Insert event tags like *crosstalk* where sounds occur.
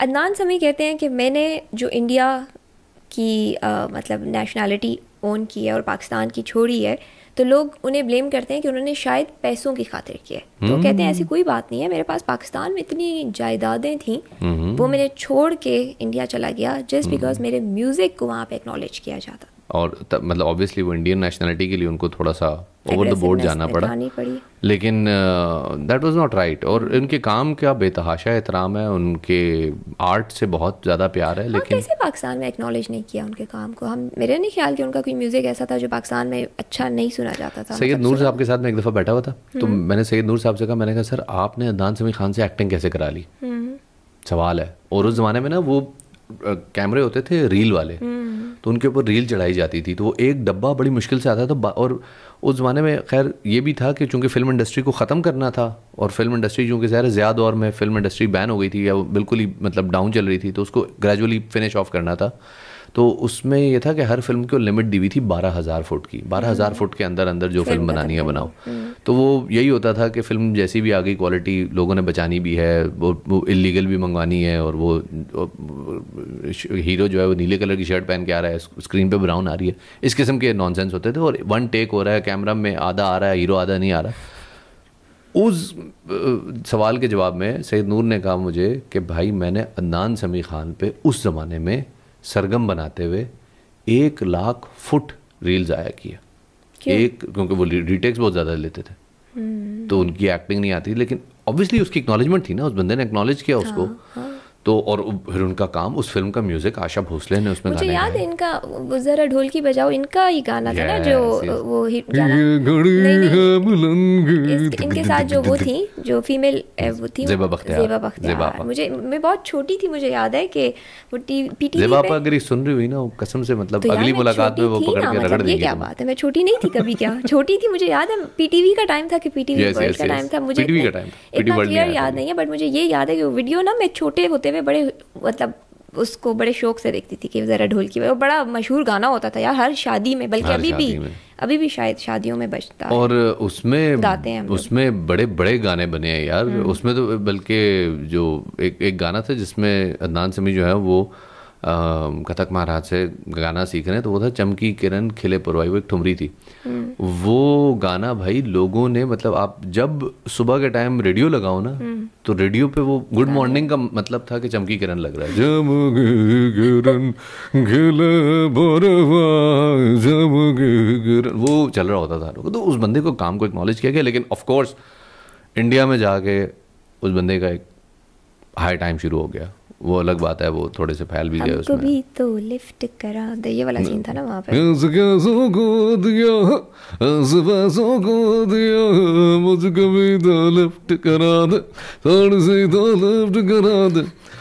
अदनान समी कहते हैं कि मैंने जो इंडिया की आ, मतलब नेशनैलिटी ओन की है और पाकिस्तान की छोड़ी है तो लोग उन्हें ब्लेम करते हैं कि उन्होंने शायद पैसों की खातिर की है तो कहते हैं हम्म। ऐसी कोई बात नहीं है मेरे पास पाकिस्तान में इतनी जायदादें थीं हम्म। वो मैंने छोड़ के इंडिया चला गया जस्ट हम्म। बिकॉज मेरे म्यूज़िक को वहाँ पे एक्नॉलेज किया जाता और तब मतलब ऑब्वियसली वो इंडियन नेशनलिटी के लिए उनको थोड़ा सा ओवर द बोर्ड जाना पड़ा लेकिन दैट वाज नॉट राइट और इनके काम का बेतहाशा एहतराम है उनके आर्ट से बहुत ज़्यादा प्यार है हाँ, लेकिन कैसे पाकिस्तान में एक्नॉलेज नहीं किया उनके काम को हम मेरे नहीं ख्याल कि उनका कोई म्यूज़िक ऐसा था जो पाकिस्तान में अच्छा नहीं सुना जाता था सैयद मतलब नूर साहब के साथ मैं एक दफ़ा बैठा हुआ था तो हम्म। मैंने सैयद नूर साहब से कहा मैंने कहा सर आपने अदान समी खान से एक्टिंग कैसे करा ली हम्म। सवाल है और उस ज़माने में ना वो कैमरे होते थे रील वाले हम्म। तो उनके ऊपर रील चढ़ाई जाती थी तो वो एक डब्बा बड़ी मुश्किल से आता था तो और उस ज़माने में खैर ये भी था कि चूँकि फ़िल्म इंडस्ट्री को ख़त्म करना था और फिल्म इंडस्ट्री चूँकि ज़्यादा ज़्यादा दौर में फ़िल्म इंडस्ट्री बैन हो गई थी या बिल्कुल ही मतलब डाउन चल रही थी तो उसको ग्रेजुअली फिनिश ऑफ करना था तो उसमें यह था कि हर फिल्म को लिमिट दी हुई थी बारह हज़ार फुट की बारह हज़ार हम्म। फुट के अंदर अंदर जो फिल्म बनानी है बनाओ हम्म। तो वो यही होता था कि फ़िल्म जैसी भी आ गई क्वालिटी लोगों ने बचानी भी है वो, वो इलीगल भी मंगवानी है और वो, वो हीरो जो है वो नीले कलर की शर्ट पहन के आ रहा है स्क्रीन पे ब्राउन आ रही है इस किस्म के नॉनसेंस होते थे और वन टेक हो रहा है कैमरा में आधा आ रहा है हीरो आधा नहीं आ रहा उस सवाल के जवाब में सैद नूर ने कहा मुझे कि भाई मैंने अदनान समी खान पे उस ज़माने में सरगम बनाते हुए एक लाख फुट रील्स आया किया एक क्योंकि वो रिटेक्स बहुत ज़्यादा लेते थे हम्म। तो उनकी एक्टिंग नहीं आती लेकिन ऑब्वियसली उसकी एक्नॉलेजमेंट थी ना उस बंदे ने एक्नॉलेज किया हाँ, उसको हाँ, तो और फिर उनका काम उस फिल्म का म्यूजिक आशा भोसले ने उसमें मुझे याद है इनका जरा ढोल की बजाओ इनका ही गाना था ना जो वो हिट गाना इनके साथ जो वो थी जो फीमेल eh, वो थी जेबा बख्तियार मुझे मैं बहुत छोटी थी मुझे याद है कि वो पीटी जेबा अगर सुन रही हुई ना कसम से मतलब तो अगली मुलाकात में वो पकड़ के रगड़ मतलब देगी क्या बात है मैं छोटी नहीं थी कभी क्या *laughs* छोटी थी मुझे याद है पीटीवी का टाइम था कि पीटीवी का टाइम था मुझे इतना क्लियर याद नहीं है बट मुझे ये याद है कि वीडियो ना मैं छोटे होते में बड़े मतलब उसको बड़े शौक से देखती थी कि ज़रा ढोलकी में वो बड़ा मशहूर गाना होता था यार हर शादी में बल्कि अभी भी अभी भी शायद शादियों में बजता और उसमें गाते हैं उसमें बड़े बड़े गाने बने हैं यार हम्म। उसमें तो बल्कि जो एक एक गाना था जिसमें अदनान समी जो है वो कथक महाराज से गाना सीख रहे हैं तो वो था चमकी किरण खिले परवाई वो एक ठुमरी थी हम्म। वो गाना भाई लोगों ने मतलब आप जब सुबह के टाइम रेडियो लगाओ ना हम्म। तो रेडियो पे वो गुड मॉर्निंग का मतलब था कि चमकी किरण लग रहा है वो चल रहा होता था तो उस बंदे को काम को एक्नॉलेज किया गया लेकिन ऑफकोर्स इंडिया में जाके उस बंदे का एक हाई टाइम शुरू हो गया वो अलग बात है वो थोड़े से फैल भी गया उसमें भी तो लिफ्ट करा दे ये वाला सीन था ना वहाँ पे मुझको को दिया आसपासों को दिया मुझको भी तो लिफ्ट करा दे थोड़ी सी तो लिफ्ट करा दे